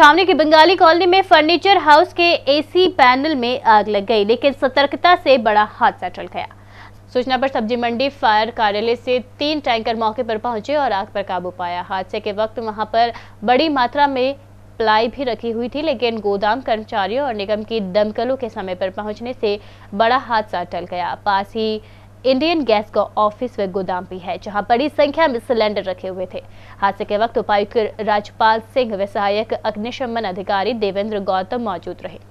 छावनी की बंगाली कॉलोनी में फर्नीचर हाउस के एसी पैनल में आग लग गई लेकिन सतर्कता से बड़ा हादसा टल गया सूचना पर सब्जी मंडी फायर कार्यालय से तीन टैंकर मौके पर पहुंचे और आग पर काबू पाया हादसे के वक्त वहां पर बड़ी मात्रा में प्लाई भी रखी हुई थी लेकिन गोदाम कर्मचारियों और निगम की दमकलों के समय पर पहुंचने से बड़ा हादसा टल गया पास ही इंडियन गैस का ऑफिस व गोदाम भी है जहां बड़ी संख्या में सिलेंडर रखे हुए थे हादसे के वक्त उपायुक्त राजपाल सिंह व सहायक अग्निशमन अधिकारी देवेंद्र गौतम मौजूद रहे